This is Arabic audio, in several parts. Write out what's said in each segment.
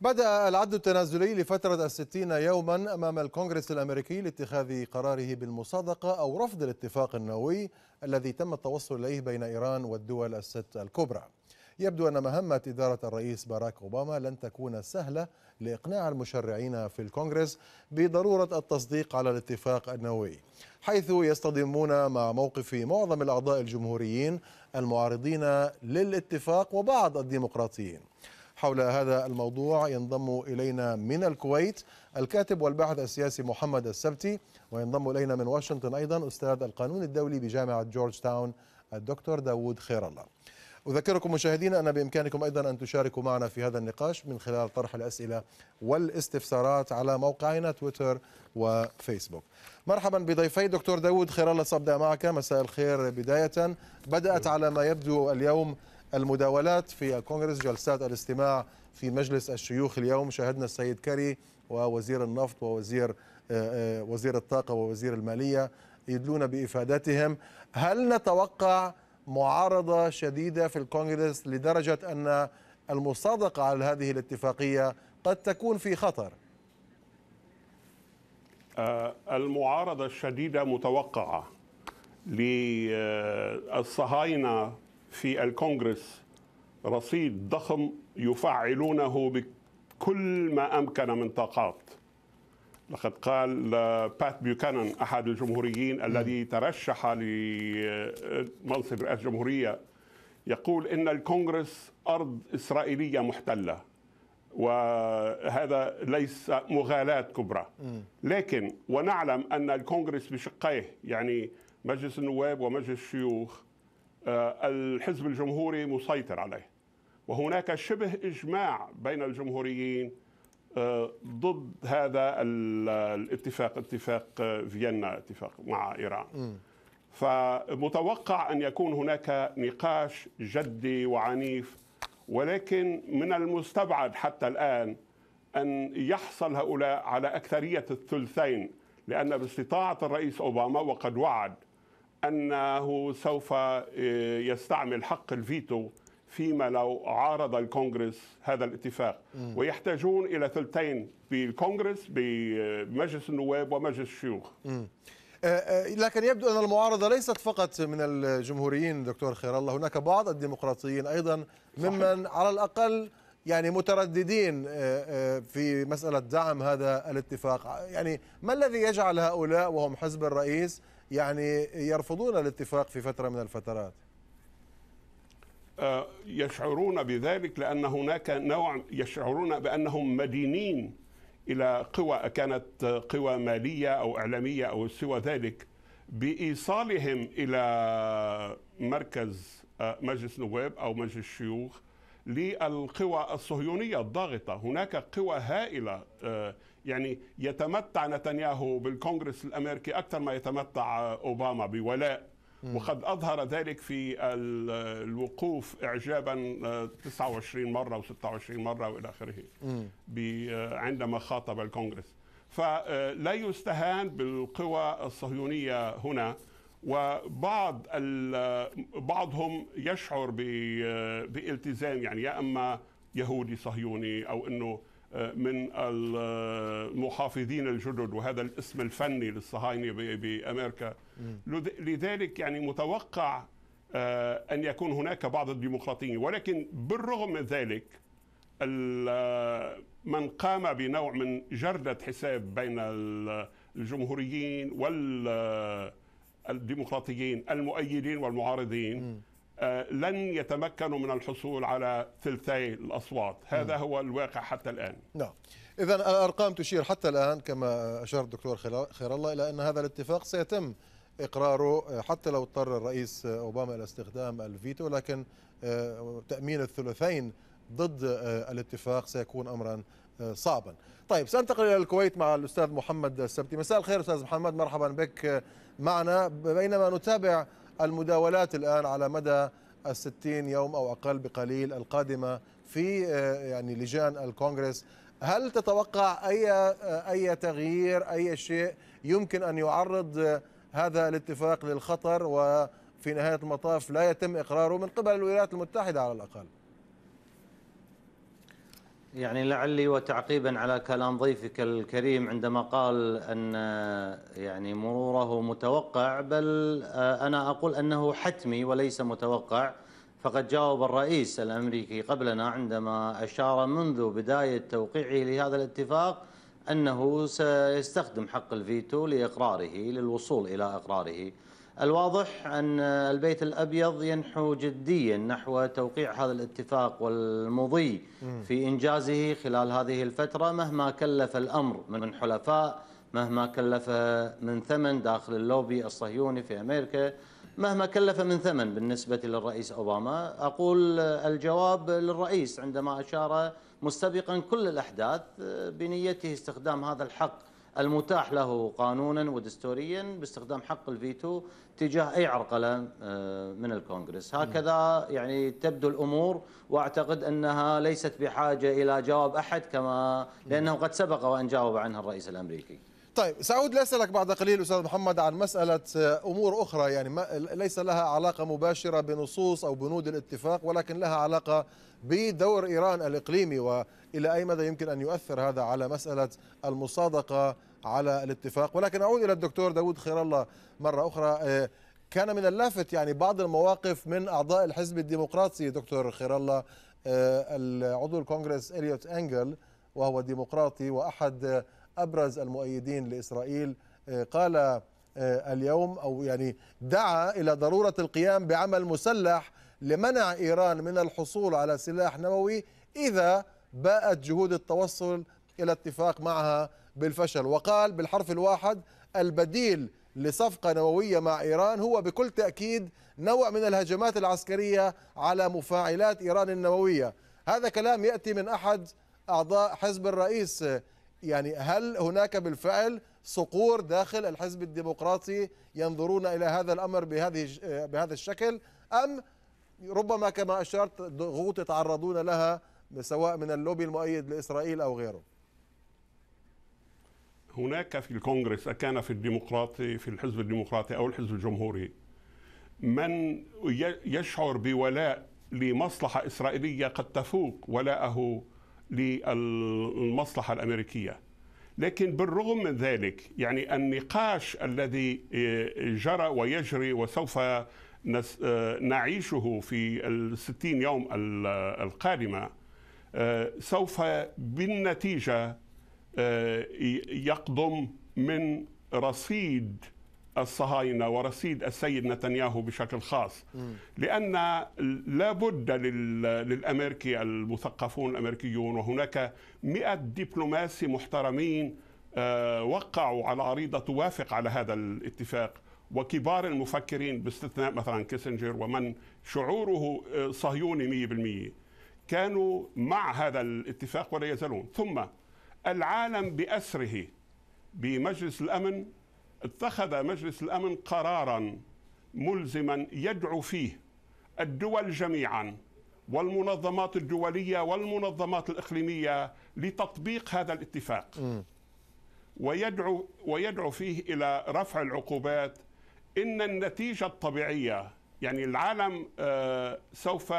بدأ العد التنازلي لفترة الستين يوما أمام الكونغرس الأمريكي لاتخاذ قراره بالمصادقة أو رفض الاتفاق النووي الذي تم التوصل إليه بين إيران والدول الست الكبرى يبدو أن مهمة إدارة الرئيس باراك أوباما لن تكون سهلة لإقناع المشرعين في الكونغرس بضرورة التصديق على الاتفاق النووي حيث يصطدمون مع موقف معظم الأعضاء الجمهوريين المعارضين للاتفاق وبعض الديمقراطيين حول هذا الموضوع ينضم إلينا من الكويت الكاتب والباحث السياسي محمد السبتي وينضم إلينا من واشنطن أيضا أستاذ القانون الدولي بجامعة جورج تاون الدكتور داود خير الله أذكركم مشاهدينا أن بإمكانكم أيضا أن تشاركوا معنا في هذا النقاش من خلال طرح الأسئلة والاستفسارات على موقعنا تويتر وفيسبوك مرحبا بضيفي دكتور داود خير الله سأبدأ معك مساء الخير بداية بدأت على ما يبدو اليوم المداولات في الكونغرس جلسات الاستماع في مجلس الشيوخ اليوم شاهدنا السيد كري ووزير النفط ووزير آه، آه، وزير الطاقة ووزير المالية يدلون بإفادتهم هل نتوقع معارضة شديدة في الكونغرس لدرجة أن المصادقة على هذه الاتفاقية قد تكون في خطر آه، المعارضة الشديدة متوقعة للصهاينة في الكونغرس رصيد ضخم يفعلونه بكل ما امكن من طاقات لقد قال بات بيوكانن احد الجمهوريين الذي ترشح لمنصب رئاسه الجمهوريه يقول ان الكونغرس ارض اسرائيليه محتله وهذا ليس مغالاه كبرى لكن ونعلم ان الكونغرس بشقيه يعني مجلس النواب ومجلس الشيوخ آه، الحزب الجمهوري مسيطر عليه وهناك شبه إجماع بين الجمهوريين آه، ضد هذا الاتفاق اتفاق آه، فيينا اتفاق مع إيران فمتوقع أن يكون هناك نقاش جدي وعنيف ولكن من المستبعد حتى الآن أن يحصل هؤلاء على أكثرية الثلثين لأن باستطاعة الرئيس أوباما وقد وعد انه سوف آه، يستعمل حق الفيتو فيما لو عارض الكونغرس هذا الاتفاق م. ويحتاجون الى ثلثين بالكونغرس بمجلس النواب ومجلس الشيوخ آه، آه، لكن يبدو ان المعارضه ليست فقط من الجمهوريين دكتور خير الله هناك بعض الديمقراطيين ايضا ممن صحيح. على الاقل يعني مترددين في مساله دعم هذا الاتفاق يعني ما الذي يجعل هؤلاء وهم حزب الرئيس يعني يرفضون الاتفاق في فترة من الفترات آه، يشعرون بذلك لأن هناك نوع يشعرون بأنهم مدينين إلى قوى كانت قوى مالية أو إعلامية أو سوى ذلك بإيصالهم إلى مركز آه، مجلس نواب أو مجلس الشيوخ للقوى الصهيونية الضاغطة هناك قوى هائلة آه، يعني يتمتع نتنياهو بالكونغرس الامريكي اكثر ما يتمتع اوباما بولاء وقد اظهر ذلك في الوقوف اعجابا 29 آه، مره و26 مره والى اخره آه، عندما خاطب الكونغرس فلا آه، يستهان بالقوى الصهيونيه هنا وبعض بعضهم يشعر بالتزام يعني يا اما يهودي صهيوني او انه آه، من المحافظين الجدد وهذا الاسم الفني للصهاينه بامريكا لذلك يعني متوقع آه، ان يكون هناك بعض الديمقراطيين ولكن بالرغم من ذلك آه، من قام بنوع من جردة حساب بين الجمهوريين والديمقراطيين المؤيدين والمعارضين آه، لن يتمكنوا من الحصول على ثلثي الأصوات هذا م. هو الواقع حتى الآن نعم إذا الأرقام تشير حتى الآن كما أشار الدكتور خير الله إلى أن هذا الاتفاق سيتم إقراره آه، حتى لو اضطر الرئيس آه، أوباما إلى استخدام الفيتو لكن تأمين الثلثين ضد الاتفاق سيكون أمرا صعبا طيب سأنتقل إلى الكويت مع الأستاذ محمد السبتي مساء الخير أستاذ محمد مرحبا بك معنا بينما نتابع المداولات الآن على مدى الستين يوم أو أقل بقليل القادمة في آه، يعني لجان الكونغرس هل تتوقع أي, آه، أي تغيير أي شيء يمكن أن يعرض آه، هذا الاتفاق للخطر وفي نهاية المطاف لا يتم إقراره من قبل الولايات المتحدة على الأقل يعني لعلي وتعقيبا على كلام ضيفك الكريم عندما قال ان آه، يعني مروره متوقع بل آه، انا اقول انه حتمي وليس متوقع فقد جاوب الرئيس الامريكي قبلنا عندما اشار منذ بدايه توقيعه لهذا الاتفاق انه سيستخدم حق الفيتو لاقراره للوصول الى اقراره الواضح أن البيت الأبيض ينحو جديا نحو توقيع هذا الاتفاق والمضي في إنجازه خلال هذه الفترة مهما كلف الأمر من حلفاء مهما كلف من ثمن داخل اللوبي الصهيوني في أمريكا مهما كلف من ثمن بالنسبة للرئيس أوباما أقول الجواب للرئيس عندما أشار مستبقا كل الأحداث بنيته استخدام هذا الحق المتاح له قانونا ودستوريا باستخدام حق الفيتو تجاه اي عرقله آه، من الكونغرس، هكذا يعني تبدو الامور واعتقد انها ليست بحاجه الى جواب احد كما لانه قد سبق وان جاوب عنها الرئيس الامريكي. طيب سأعود لأسألك بعد قليل أستاذ محمد عن مسألة آه، أمور أخرى يعني ما ليس لها علاقة مباشرة بنصوص أو بنود الاتفاق ولكن لها علاقة بدور إيران الإقليمي وإلى أي مدى يمكن أن يؤثر هذا على مسألة المصادقة على الاتفاق ولكن أعود إلى الدكتور داود خير الله مرة أخرى آه، كان من اللافت يعني بعض المواقف من أعضاء الحزب الديمقراطي دكتور خير الله آه، العضو الكونغرس إليوت أنجل وهو ديمقراطي وأحد أبرز المؤيدين لإسرائيل آه، قال اليوم أو يعني دعا إلى ضرورة القيام بعمل مسلح لمنع إيران من الحصول على سلاح نووي إذا باءت جهود التوصل إلى اتفاق معها بالفشل وقال بالحرف الواحد البديل لصفقة نووية مع إيران هو بكل تأكيد نوع من الهجمات العسكرية على مفاعلات إيران النووية هذا كلام يأتي من أحد أعضاء حزب الرئيس يعني هل هناك بالفعل صقور داخل الحزب الديمقراطي ينظرون إلى هذا الأمر بهذه بهذا الشكل أم ربما كما أشرت ضغوط يتعرضون لها سواء من اللوبي المؤيد لإسرائيل أو غيره هناك في الكونغرس كان في الديمقراطي في الحزب الديمقراطي او الحزب الجمهوري من يشعر بولاء لمصلحه اسرائيليه قد تفوق ولاءه للمصلحه الامريكيه لكن بالرغم من ذلك يعني النقاش الذي آه، جرى ويجري وسوف آه، نعيشه في الستين يوم القادمة آه، سوف بالنتيجة آه، يقضم من رصيد الصهاينة ورصيد السيد نتنياهو بشكل خاص لأن لابد للأمريكي المثقفون الأمريكيون وهناك مئة دبلوماسي محترمين آه، وقعوا على عريضة توافق على هذا الاتفاق وكبار المفكرين باستثناء مثلا كيسنجر ومن شعوره آه، صهيوني 100% كانوا مع هذا الاتفاق ولا يزالون ثم العالم بأسره بمجلس الأمن اتخذ مجلس الأمن قرارا ملزما يدعو فيه الدول جميعا والمنظمات الدولية والمنظمات الإقليمية لتطبيق هذا الاتفاق ويدعو, ويدعو فيه إلى رفع العقوبات إن النتيجة الطبيعية يعني العالم آه، سوف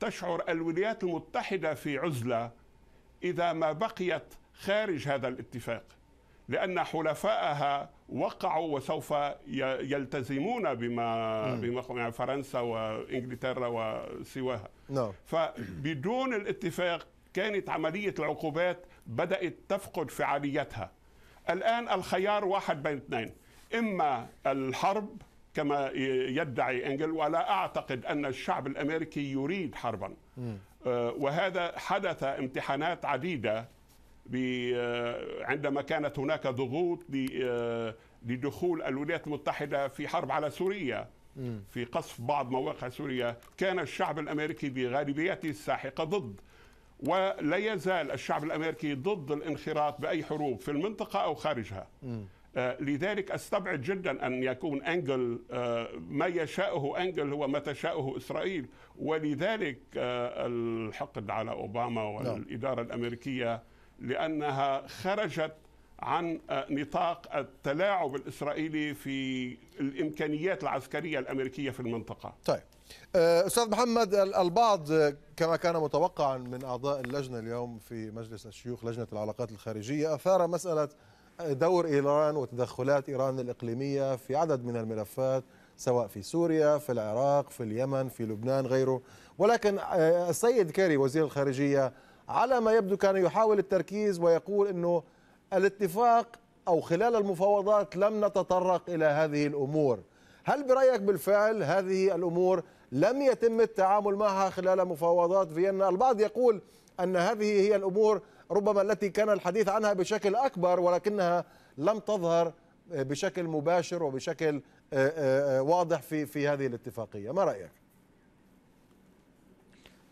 تشعر الولايات المتحدة في عزلة إذا ما بقيت خارج هذا الاتفاق لأن حلفائها وقعوا وسوف يلتزمون بما بما يعني فرنسا وإنجلترا وسواها نعم. فبدون الاتفاق كانت عملية العقوبات بدأت تفقد فعاليتها الآن الخيار واحد بين اثنين إما الحرب كما يدعي انجل ولا اعتقد ان الشعب الامريكي يريد حربا آه، وهذا حدث امتحانات عديده آه، عندما كانت هناك ضغوط آه، لدخول الولايات المتحدة في حرب على سوريا في قصف بعض مواقع سوريا كان الشعب الأمريكي بغالبيته الساحقة ضد ولا يزال الشعب الأمريكي ضد الانخراط بأي حروب في المنطقة أو خارجها آه، لذلك استبعد جدا ان يكون انجل ما يشاءه انجل هو ما تشاءه اسرائيل ولذلك الحقد على اوباما نعم. والاداره الامريكيه لانها خرجت عن آه، نطاق التلاعب الاسرائيلي في الامكانيات العسكريه الامريكيه في المنطقه. طيب آه، استاذ محمد البعض آه، كما كان متوقعا من اعضاء اللجنه اليوم في مجلس الشيوخ لجنه العلاقات الخارجيه اثار مساله دور ايران وتدخلات ايران الاقليميه في عدد من الملفات سواء في سوريا، في العراق، في اليمن، في لبنان غيره، ولكن السيد كيري وزير الخارجيه على ما يبدو كان يحاول التركيز ويقول انه الاتفاق او خلال المفاوضات لم نتطرق الى هذه الامور هل برايك بالفعل هذه الامور لم يتم التعامل معها خلال مفاوضات فيينا البعض يقول ان هذه هي الامور ربما التي كان الحديث عنها بشكل اكبر ولكنها لم تظهر بشكل مباشر وبشكل آه، آه، آه، واضح في في هذه الاتفاقيه ما رايك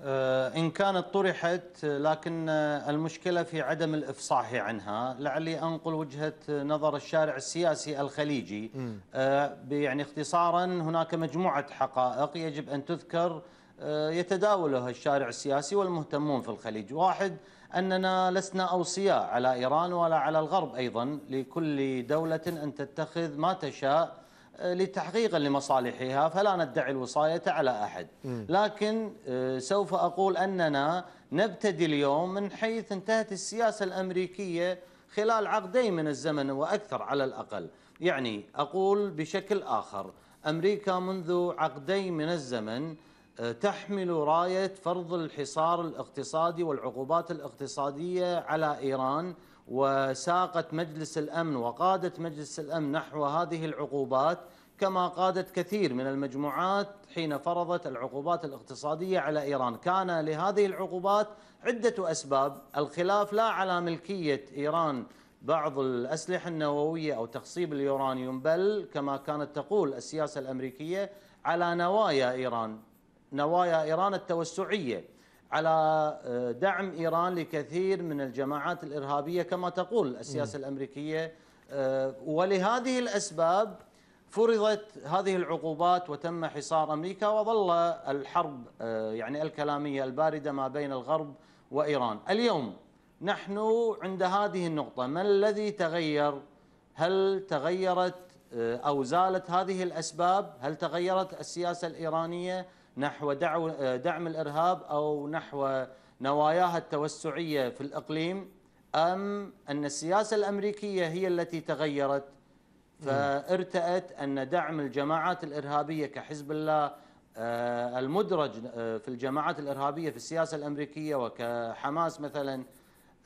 آه، إن كانت طرحت لكن آه، المشكلة في عدم الإفصاح عنها لعلي أنقل وجهة نظر الشارع السياسي الخليجي آه، يعني اختصارا هناك مجموعة حقائق يجب أن تذكر يتداولها الشارع السياسي والمهتمون في الخليج واحد أننا لسنا أوصياء على إيران ولا على الغرب أيضا لكل دولة أن تتخذ ما تشاء آه، لتحقيقا لمصالحها فلا ندعي الوصاية على أحد لكن آه، سوف أقول أننا نبتدي اليوم من حيث انتهت السياسة الأمريكية خلال عقدين من الزمن وأكثر على الأقل يعني أقول بشكل آخر أمريكا منذ عقدين من الزمن آه، تحمل راية فرض الحصار الاقتصادي والعقوبات الاقتصادية على إيران وساقت مجلس الأمن وقادت مجلس الأمن نحو هذه العقوبات كما قادت كثير من المجموعات حين فرضت العقوبات الاقتصادية على إيران كان لهذه العقوبات عدة أسباب الخلاف لا على ملكية إيران بعض الأسلحة النووية أو تخصيب اليورانيوم بل كما كانت تقول السياسة الأمريكية على نوايا إيران نوايا إيران التوسعية على آه، دعم إيران لكثير من الجماعات الإرهابية كما تقول السياسة الأمريكية آه، ولهذه الأسباب فرضت هذه العقوبات وتم حصار أمريكا وظل الحرب آه، يعني الكلامية الباردة ما بين الغرب وإيران اليوم نحن عند هذه النقطة ما الذي تغير هل تغيرت أو زالت هذه الأسباب هل تغيرت السياسة الإيرانية نحو دعم الإرهاب أو نحو نواياها التوسعية في الإقليم أم أن السياسة الأمريكية هي التي تغيرت فارتأت أن دعم الجماعات الإرهابية كحزب الله آه، المدرج آه، في الجماعات الإرهابية في السياسة الأمريكية وكحماس مثلا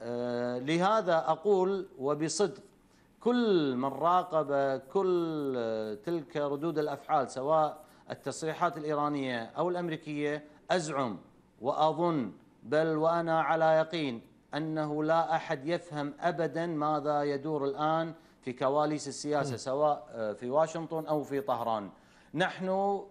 آه، لهذا أقول وبصدق كل من راقب كل تلك ردود الأفعال سواء التصريحات الإيرانية أو الأمريكية أزعم وأظن بل وأنا على يقين أنه لا أحد يفهم أبدا ماذا يدور الآن في كواليس السياسة سواء آه، في واشنطن أو في طهران نحن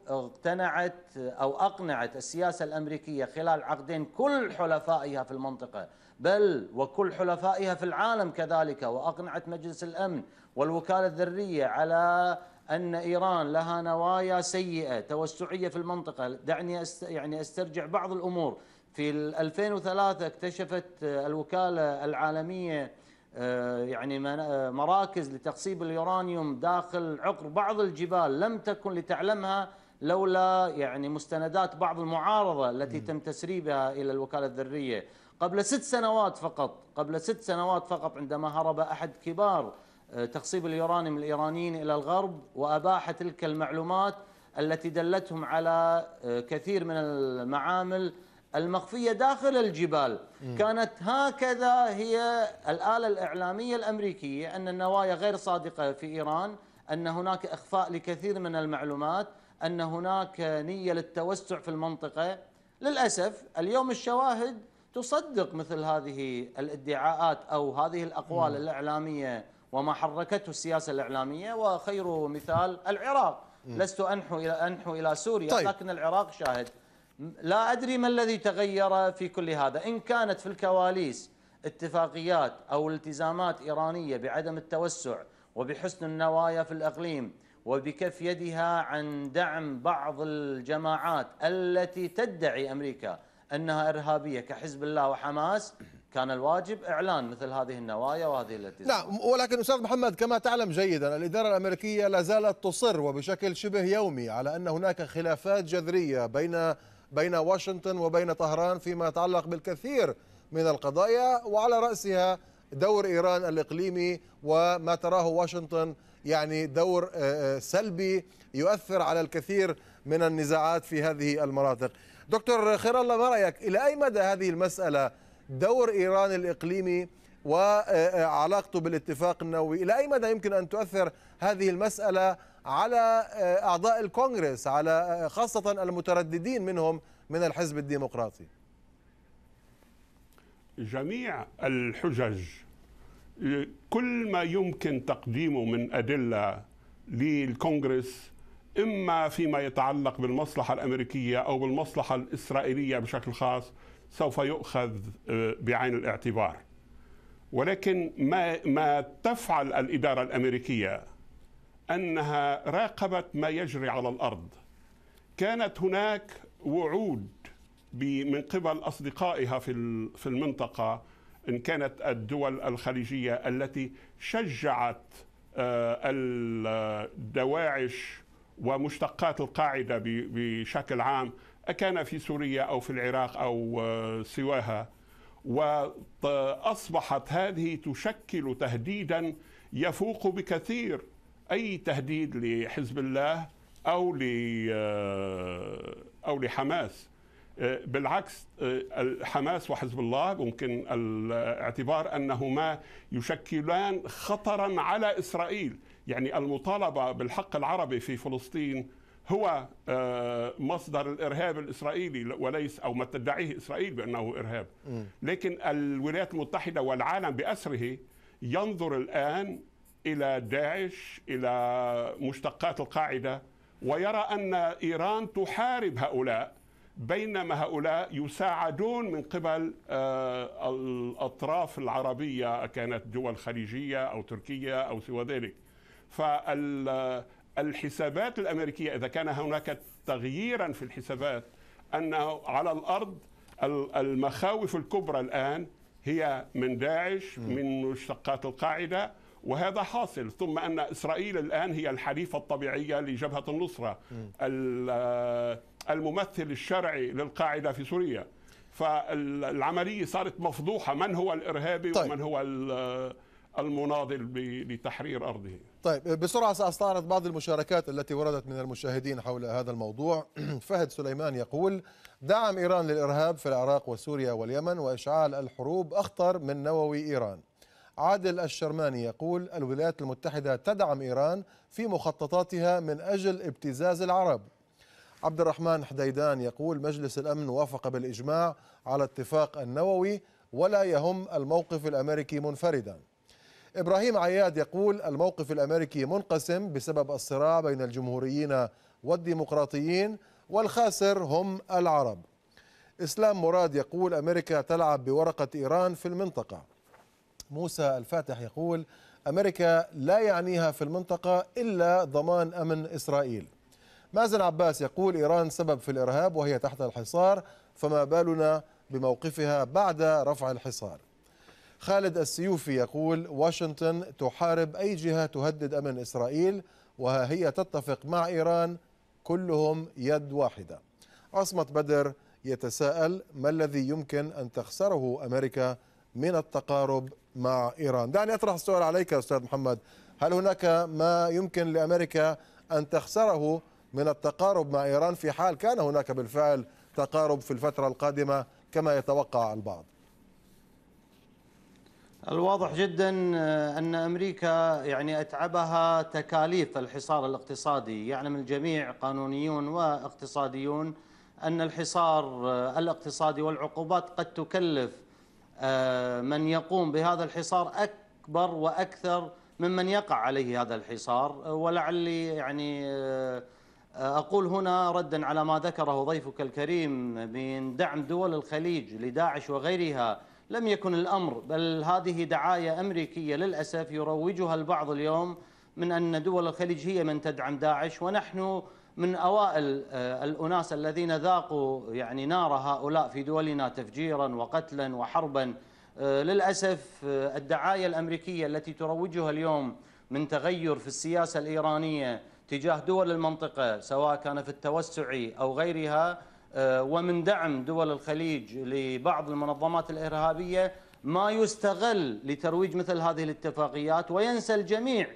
اقتنعت أو أقنعت السياسة الأمريكية خلال عقدين كل حلفائها في المنطقة بل وكل حلفائها في العالم كذلك وأقنعت مجلس الأمن والوكالة الذرية على ان ايران لها نوايا سيئه توسعيه في المنطقه دعني أست يعني استرجع بعض الامور في 2003 اكتشفت الوكاله العالميه آه، يعني آه، مراكز لتخصيب اليورانيوم داخل عقر بعض الجبال لم تكن لتعلمها لولا يعني مستندات بعض المعارضه التي تم تسريبها الى الوكاله الذريه قبل ست سنوات فقط قبل ست سنوات فقط عندما هرب احد كبار آه، تخصيب اليورانيوم الإيرانيين إلى الغرب وأباح تلك المعلومات التي دلتهم على آه، كثير من المعامل المخفية داخل الجبال م. كانت هكذا هي الآلة الإعلامية الأمريكية أن النوايا غير صادقة في إيران أن هناك إخفاء لكثير من المعلومات أن هناك نية للتوسع في المنطقة للأسف اليوم الشواهد تصدق مثل هذه الادعاءات أو هذه الأقوال م. الإعلامية وما حركته السياسة الإعلامية وخير مثال العراق م. لست أنحو إلى, أنحو إلى سوريا طيب. لكن العراق شاهد لا أدري ما الذي تغير في كل هذا إن كانت في الكواليس اتفاقيات أو التزامات إيرانية بعدم التوسع وبحسن النوايا في الأقليم وبكف يدها عن دعم بعض الجماعات التي تدعي أمريكا أنها إرهابية كحزب الله وحماس كان الواجب اعلان مثل هذه النوايا وهذه الالتزامات نعم ولكن استاذ محمد كما تعلم جيدا الاداره الامريكيه لا زالت تصر وبشكل شبه يومي على ان هناك خلافات جذريه بين بين واشنطن وبين طهران فيما يتعلق بالكثير من القضايا وعلى راسها دور ايران الاقليمي وما تراه واشنطن يعني دور آه، آه، سلبي يؤثر على الكثير من النزاعات في هذه المناطق. دكتور خير الله ما رايك الى اي مدى هذه المساله دور إيران الإقليمي وعلاقته بالاتفاق النووي إلى أي مدى يمكن أن تؤثر هذه المسألة على أعضاء الكونغرس على خاصة المترددين منهم من الحزب الديمقراطي جميع الحجج كل ما يمكن تقديمه من أدلة للكونغرس إما فيما يتعلق بالمصلحة الأمريكية أو بالمصلحة الإسرائيلية بشكل خاص سوف يؤخذ آه، بعين الاعتبار ولكن ما ما تفعل الاداره الامريكيه انها راقبت ما يجري على الارض كانت هناك وعود من قبل اصدقائها في في المنطقه ان كانت الدول الخليجيه التي شجعت آه، الدواعش ومشتقات القاعده بشكل عام كان في سوريا او في العراق او آه، سواها واصبحت هذه تشكل تهديدا يفوق بكثير اي تهديد لحزب الله او ل آه، او لحماس آه، بالعكس حماس وحزب الله ممكن الاعتبار انهما يشكلان خطرا على اسرائيل يعني المطالبه بالحق العربي في فلسطين هو آه، مصدر الارهاب الاسرائيلي وليس او ما تدعيه اسرائيل بانه ارهاب لكن الولايات المتحده والعالم باسره ينظر الان الى داعش الى مشتقات القاعده ويرى ان ايران تحارب هؤلاء بينما هؤلاء يساعدون من قبل آه، الاطراف العربيه كانت دول خليجيه او تركيه او سوى ذلك فالحسابات الأمريكية إذا كان هناك تغييرا في الحسابات أنه على الأرض المخاوف الكبرى الآن هي من داعش من مشتقات القاعدة وهذا حاصل ثم أن إسرائيل الآن هي الحليفة الطبيعية لجبهة النصرة الممثل الشرعي للقاعدة في سوريا فالعملية صارت مفضوحة من هو الإرهابي طيب. ومن هو المناضل لتحرير أرضه طيب بسرعة سأستعرض بعض المشاركات التي وردت من المشاهدين حول هذا الموضوع فهد سليمان يقول دعم إيران للإرهاب في العراق وسوريا واليمن وإشعال الحروب أخطر من نووي إيران عادل الشرماني يقول الولايات المتحدة تدعم إيران في مخططاتها من أجل ابتزاز العرب عبد الرحمن حديدان يقول مجلس الأمن وافق بالإجماع على اتفاق النووي ولا يهم الموقف الأمريكي منفردا إبراهيم عياد يقول الموقف الأمريكي منقسم بسبب الصراع بين الجمهوريين والديمقراطيين والخاسر هم العرب إسلام مراد يقول أمريكا تلعب بورقة إيران في المنطقة موسى الفاتح يقول أمريكا لا يعنيها في المنطقة إلا ضمان أمن إسرائيل مازن عباس يقول إيران سبب في الإرهاب وهي تحت الحصار فما بالنا بموقفها بعد رفع الحصار خالد السيوفي يقول واشنطن تحارب أي جهة تهدد أمن إسرائيل وها هي تتفق مع إيران كلهم يد واحدة عصمة بدر يتساءل ما الذي يمكن أن تخسره أمريكا من التقارب مع إيران دعني أطرح السؤال عليك أستاذ محمد هل هناك ما يمكن لأمريكا أن تخسره من التقارب مع إيران في حال كان هناك بالفعل تقارب في الفترة القادمة كما يتوقع البعض الواضح جدا آه، أن أمريكا يعني أتعبها تكاليف الحصار الاقتصادي يعلم الجميع قانونيون واقتصاديون أن الحصار آه، الاقتصادي والعقوبات قد تكلف آه، من يقوم بهذا الحصار أكبر وأكثر ممن يقع عليه هذا الحصار ولعلي يعني أقول هنا ردا على ما ذكره ضيفك الكريم من دعم دول الخليج لداعش وغيرها لم يكن الأمر بل هذه دعاية أمريكية للأسف يروجها البعض اليوم من أن دول الخليج هي من تدعم داعش ونحن من أوائل آه، الأناس الذين ذاقوا يعني نار هؤلاء في دولنا تفجيرا وقتلا وحربا آه، للأسف آه، الدعاية الأمريكية التي تروجها اليوم من تغير في السياسة الإيرانية تجاه دول المنطقة سواء كان في التوسع أو غيرها آه، ومن دعم دول الخليج لبعض المنظمات الإرهابية ما يستغل لترويج مثل هذه الاتفاقيات وينسى الجميع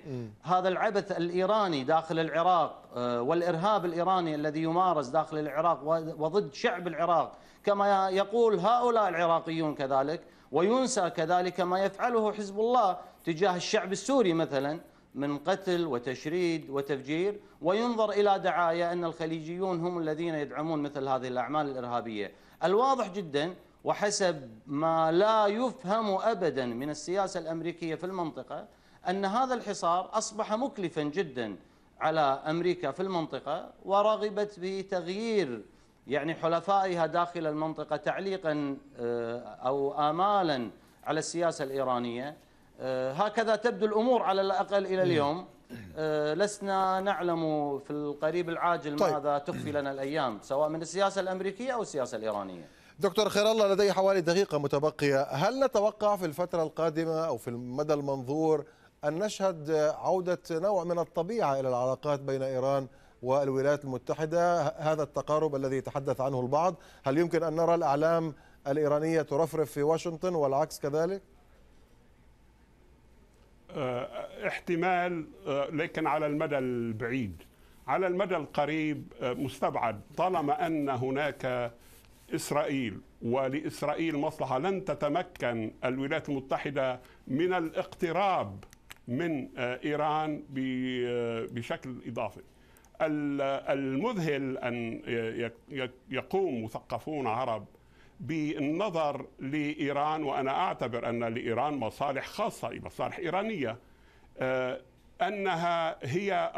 هذا العبث الإيراني داخل العراق آه، والإرهاب الإيراني الذي يمارس داخل العراق وضد شعب العراق كما يقول هؤلاء العراقيون كذلك وينسى كذلك ما يفعله حزب الله تجاه الشعب السوري مثلا من قتل وتشريد وتفجير وينظر إلى دعاية أن الخليجيون هم الذين يدعمون مثل هذه الأعمال الإرهابية الواضح جدا وحسب ما لا يفهم أبدا من السياسة الأمريكية في المنطقة أن هذا الحصار أصبح مكلفا جدا على أمريكا في المنطقة ورغبت بتغيير يعني حلفائها داخل المنطقة تعليقا آه، أو آمالا على السياسة الإيرانية آه، هكذا تبدو الأمور على الأقل إلى اليوم آه، لسنا نعلم في القريب العاجل طيب. ماذا تخفي لنا الأيام سواء من السياسة الأمريكية أو السياسة الإيرانية دكتور خير الله لدي حوالي دقيقة متبقية هل نتوقع في الفترة القادمة أو في المدى المنظور أن نشهد عودة نوع من الطبيعة إلى العلاقات بين إيران والولايات المتحدة هذا التقارب الذي تحدث عنه البعض هل يمكن أن نرى الأعلام الإيرانية ترفرف في واشنطن والعكس كذلك؟ آه، احتمال آه، لكن على المدى البعيد على المدى القريب آه، مستبعد طالما ان هناك اسرائيل ولاسرائيل مصلحه لن تتمكن الولايات المتحده من الاقتراب من ايران بشكل اضافي. المذهل ان يقوم مثقفون عرب بالنظر لايران وانا اعتبر ان لايران مصالح خاصه مصالح ايرانيه آه، انها هي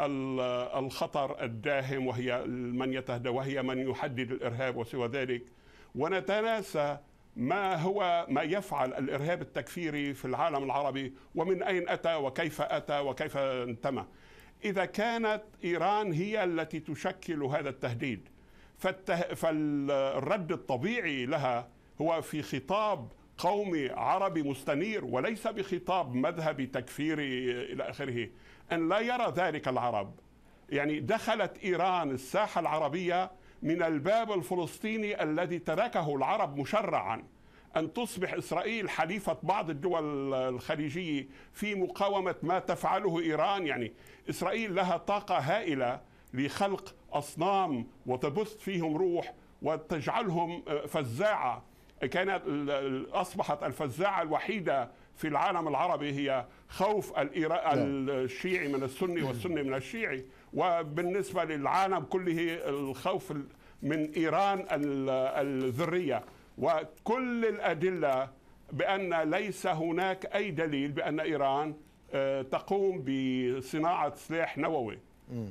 الخطر الداهم وهي من يتهدى وهي من يحدد الارهاب وسوى ذلك ونتناسى ما هو ما يفعل الارهاب التكفيري في العالم العربي ومن اين اتى وكيف اتى وكيف انتمى اذا كانت ايران هي التي تشكل هذا التهديد فالته... فالرد الطبيعي لها هو في خطاب قومي عربي مستنير وليس بخطاب مذهبي تكفيري الى اخره ان لا يرى ذلك العرب يعني دخلت ايران الساحه العربيه من الباب الفلسطيني الذي تركه العرب مشرعا ان تصبح اسرائيل حليفه بعض الدول الخليجيه في مقاومه ما تفعله ايران يعني اسرائيل لها طاقه هائله لخلق اصنام وتبث فيهم روح وتجعلهم آه، فزاعه كانت اصبحت الفزاعه الوحيده في العالم العربي هي خوف نعم. الشيعي من السني والسني من الشيعي وبالنسبه للعالم كله الخوف من ايران الذريه وكل الادله بان ليس هناك اي دليل بان ايران آه، تقوم بصناعه سلاح نووي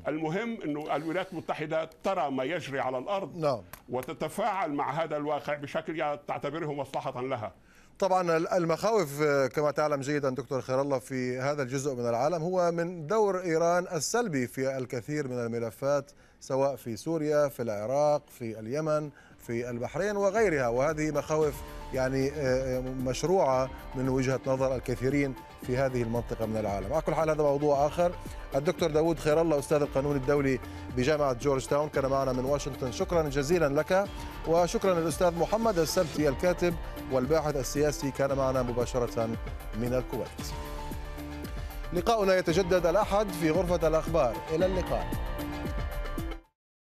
المهم انه الولايات المتحده ترى ما يجري على الارض نعم. وتتفاعل مع هذا الواقع بشكل يعني تعتبره مصلحه لها طبعا المخاوف آه، كما تعلم جيدا دكتور خير الله في هذا الجزء من العالم هو من دور ايران السلبي في الكثير من الملفات سواء في سوريا في العراق في اليمن في البحرين وغيرها وهذه مخاوف يعني آه، آه، مشروعة من وجهة نظر الكثيرين في هذه المنطقة من العالم على كل حال هذا موضوع آخر الدكتور داود خير الله أستاذ القانون الدولي بجامعة جورج تاون كان معنا من واشنطن شكرا جزيلا لك وشكرا للأستاذ محمد السبتي الكاتب والباحث السياسي كان معنا مباشرة من الكويت لقاؤنا يتجدد الأحد في غرفة الأخبار إلى اللقاء